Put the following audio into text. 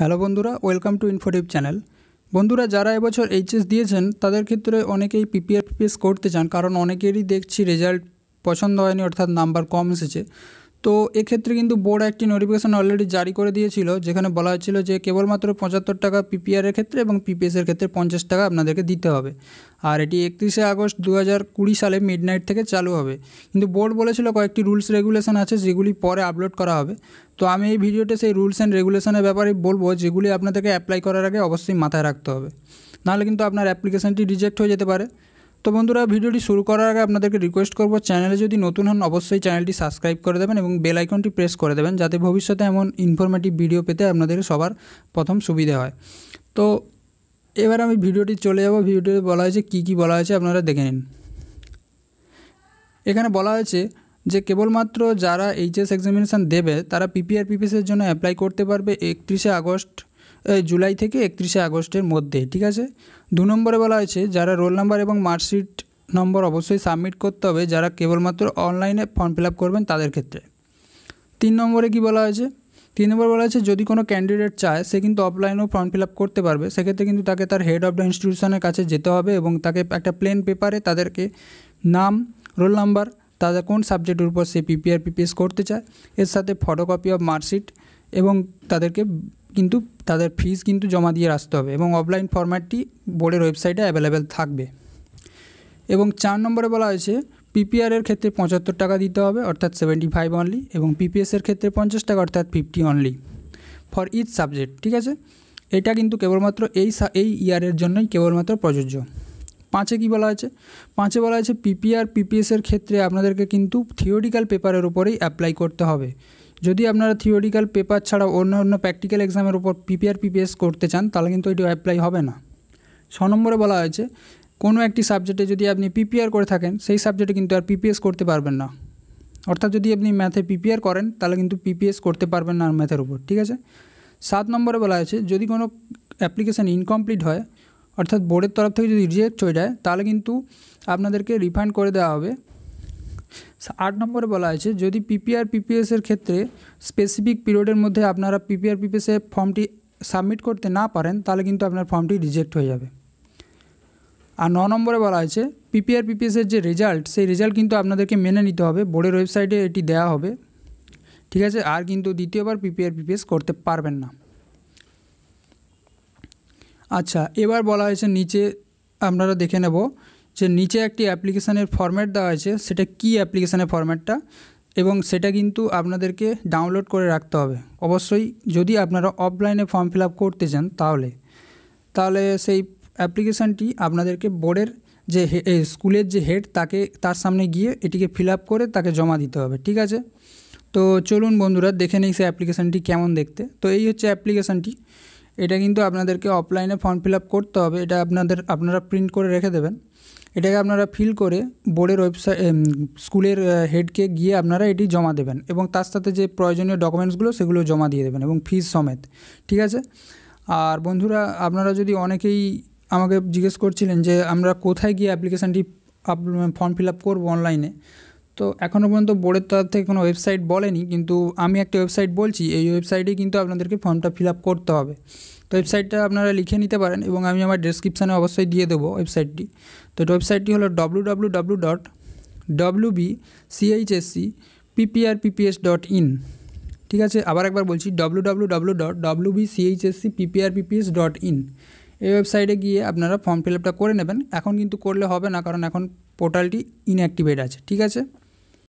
hello বন্ধুরা welcome to ইনফোটিভ channel বন্ধুরা যারা এবছর এইচএস দিয়েছেন তাদের ক্ষেত্রে অনেকেই পিপিএফপিএস করতে চান কারণ অনেকেরই দেখছি রেজাল্ট পছন্দ হয়নি অর্থাৎ নাম্বার কম এসেছে তো এক্ষেত্রে কিন্তু বোর্ড একটি নোটিফিকেশান অলরেডি জারি করে দিয়েছিল যেখানে বলা হয়েছিল যে কেবলমাত্র পঁচাত্তর টাকা পিপিআরের ক্ষেত্রে এবং পিপিএসের ক্ষেত্রে পঞ্চাশ টাকা আপনাদেরকে দিতে হবে আর এটি একত্রিশে আগস্ট দু সালে মিড থেকে চালু হবে কিন্তু বোর্ড বলেছিল কয়েকটি রুলস রেগুলেশন আছে যেগুলি পরে আপলোড করা হবে তো আমি এই ভিডিওতে সেই রুলস অ্যান্ড রেগুলেশনের ব্যাপারে বলবো যেগুলি আপনাদেরকে অ্যাপ্লাই করার আগে অবশ্যই মাথায় রাখতে হবে নাহলে কিন্তু আপনার অ্যাপ্লিকেশানটি রিজেক্ট হয়ে যেতে পারে তো বন্ধুরা ভিডিওটি শুরু করার আগে আপনাদেরকে রিকোয়েস্ট করবো চ্যানেলে যদি নতুন হন অবশ্যই চ্যানেলটি সাবস্ক্রাইব করে দেবেন এবং বেল আইকনটি প্রেস করে দেবেন যাতে ভবিষ্যতে এমন ইনফরমেটিভ ভিডিও পেতে আপনাদের সবার প্রথম সুবিধে হয় তো এবার আমি ভিডিওটি চলে যাব ভিডিওতে বলা হয়েছে কি কি বলা হয়েছে আপনারা দেখে নিন এখানে বলা হয়েছে যে কেবলমাত্র যারা এইচএস এক্সামিনেশান দেবে তারা পিপিআর পিপিএসের জন্য অ্যাপ্লাই করতে পারবে একত্রিশে আগস্ট জুলাই থেকে একত্রিশে আগস্টের মধ্যে ঠিক আছে দু নম্বরে বলা হয়েছে যারা রোল নাম্বার এবং মার্কশিট নম্বর অবশ্যই সাবমিট করতে হবে যারা কেবলমাত্র অনলাইনে ফর্ম ফিল করবেন তাদের ক্ষেত্রে তিন নম্বরে কি বলা হয়েছে তিন নম্বর বলা হয়েছে যদি কোনো ক্যান্ডিডেট চায় সে কিন্তু অফলাইনেও ফর্ম ফিল করতে পারবে সেক্ষেত্রে কিন্তু তাকে তার হেড অফ দ্য ইনস্টিটিউশনের কাছে যেতে হবে এবং তাকে একটা প্লেন পেপারে তাদেরকে নাম রোল নাম্বার তাদের কোন সাবজেক্টের উপর সে পিপিআর পিপিএস করতে চায় এর সাথে ফটোকপি অফ মার্কশিট এবং তাদেরকে কিন্তু তাদের ফিজ কিন্তু জমা দিয়ে আসতে হবে এবং অফলাইন ফরম্যাটটি বোর্ডের ওয়েবসাইটে অ্যাভেলেবেল থাকবে এবং চার নম্বরে বলা হয়েছে পিপিআরের ক্ষেত্রে পঁচাত্তর টাকা দিতে হবে অর্থাৎ সেভেন্টি ফাইভ অনলি এবং পিপিএসের ক্ষেত্রে পঞ্চাশ টাকা অর্থাৎ fifty only for each subject ঠিক আছে এটা কিন্তু কেবলমাত্র এই এই ইয়ারের জন্যই কেবলমাত্র প্রযোজ্য পাঁচে কি বলা হয়েছে পাঁচে বলা হয়েছে পিপিআর পিপিএসের ক্ষেত্রে আপনাদেরকে কিন্তু থিওরিক্যাল পেপারের উপরেই অ্যাপ্লাই করতে হবে যদি আপনারা থিওরিক্যাল পেপার ছাড়া অন্য অন্য প্র্যাকটিক্যাল এক্সামের উপর পিপিআর পিপিএস করতে চান তাহলে কিন্তু এটি অ্যাপ্লাই হবে না ছ নম্বরে বলা হয়েছে কোনো একটি সাবজেক্টে যদি আপনি পিপিআর করে থাকেন সেই সাবজেক্টে কিন্তু আর পিপিএস করতে পারবেন না অর্থাৎ যদি আপনি ম্যাথে পিপিআর করেন তাহলে কিন্তু পিপিএস করতে পারবেন না ম্যাথের উপর ঠিক আছে সাত নম্বরে বলা হয়েছে যদি কোনো অ্যাপ্লিকেশান ইনকমপ্লিট হয় অর্থাৎ বোর্ডের তরফ থেকে যদি রিজেক্ট হয়ে যায় তাহলে কিন্তু আপনাদেরকে রিফান্ড করে দেওয়া হবে আট নম্বরে বলা হয়েছে যদি পিপিআর পিপিএসের ক্ষেত্রে স্পেসিফিক পিরিয়ডের মধ্যে আপনারা পিপিআর পিপিএসের ফর্মটি সাবমিট করতে না পারেন তাহলে কিন্তু আপনার ফর্মটি রিজেক্ট হয়ে যাবে আর ন নম্বরে বলা হয়েছে পিপিআর পিপিএসের যে রেজাল্ট সেই রেজাল্ট কিন্তু আপনাদেরকে মেনে নিতে হবে বোর্ডের ওয়েবসাইটে এটি দেওয়া হবে ঠিক আছে আর কিন্তু দ্বিতীয়বার পিপিআর পিপিএস করতে পারবেন না আচ্ছা এবার বলা হয়েছে নিচে আপনারা দেখে নেব যে নিচে একটি অ্যাপ্লিকেশানের ফর্ম্যাট দেওয়া আছে সেটা কি অ্যাপ্লিকেশানের ফর্ম্যাটটা এবং সেটা কিন্তু আপনাদেরকে ডাউনলোড করে রাখতে হবে অবশ্যই যদি আপনারা অফলাইনে ফর্ম ফিল করতে চান তাহলে তাহলে সেই অ্যাপ্লিকেশানটি আপনাদেরকে বোর্ডের যে স্কুলের যে হেড তাকে তার সামনে গিয়ে এটিকে ফিল করে তাকে জমা দিতে হবে ঠিক আছে তো চলুন বন্ধুরা দেখে নিই সেই অ্যাপ্লিকেশানটি কেমন দেখতে তো এই হচ্ছে অ্যাপ্লিকেশানটি এটা কিন্তু আপনাদেরকে অফলাইনে ফর্ম ফিল করতে হবে এটা আপনাদের আপনারা প্রিন্ট করে রেখে দেবেন এটাকে আপনারা ফিল করে বোর্ডের ওয়েবসাইট স্কুলের হেডকে গিয়ে আপনারা এটি জমা দেবেন এবং তার সাথে যে প্রয়োজনীয় ডকুমেন্টসগুলো সেগুলো জমা দিয়ে দেবেন এবং ফিজ সমেত ঠিক আছে আর বন্ধুরা আপনারা যদি অনেকেই আমাকে জিজ্ঞেস করছিলেন যে আমরা কোথায় গিয়ে অ্যাপ্লিকেশানটি ফর্ম ফিল আপ করবো অনলাইনে তো এখনও পর্যন্ত বোর্ডের তরফ থেকে কোনো ওয়েবসাইট বলেনি কিন্তু আমি একটা ওয়েবসাইট বলছি এই ওয়েবসাইটে কিন্তু আপনাদেরকে ফর্মটা ফিল করতে হবে তো ওয়েবসাইটটা আপনারা লিখে নিতে পারেন এবং আমি আমার ডিসক্রিপশানে অবশ্যই দিয়ে দেবো ওয়েবসাইটটি তো ওয়েবসাইটটি হলো W W dot W B CHSC PPR PPS dot in ঠিক আছে আবার একবার বলছি W W W dot W B CHSC PPR PPS dot in এই ওয়েবসাইটে গিয়ে আপনারা ফর্ম ফিল আপটা করে নেবেন এখন কিন্তু করলে হবে না কারণ এখন পোর্টালটি ইনঅ্যাক্টিভেট আছে ঠিক আছে